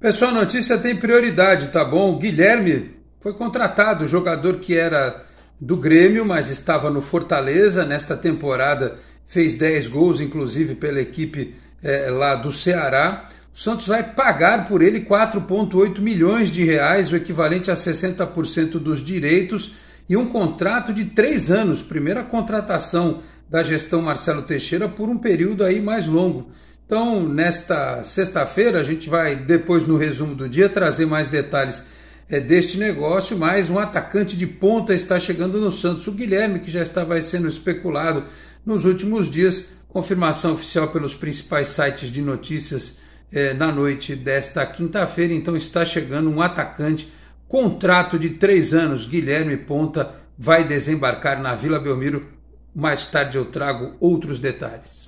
Pessoal, notícia tem prioridade, tá bom? O Guilherme foi contratado, jogador que era do Grêmio, mas estava no Fortaleza. Nesta temporada fez 10 gols, inclusive pela equipe é, lá do Ceará. O Santos vai pagar por ele 4,8 milhões de reais, o equivalente a 60% dos direitos, e um contrato de três anos, primeira contratação da gestão Marcelo Teixeira por um período aí mais longo. Então, nesta sexta-feira, a gente vai, depois no resumo do dia, trazer mais detalhes é, deste negócio. Mas um atacante de ponta está chegando no Santos, o Guilherme, que já estava sendo especulado nos últimos dias. Confirmação oficial pelos principais sites de notícias é, na noite desta quinta-feira. Então, está chegando um atacante, contrato de três anos. Guilherme Ponta vai desembarcar na Vila Belmiro. Mais tarde eu trago outros detalhes.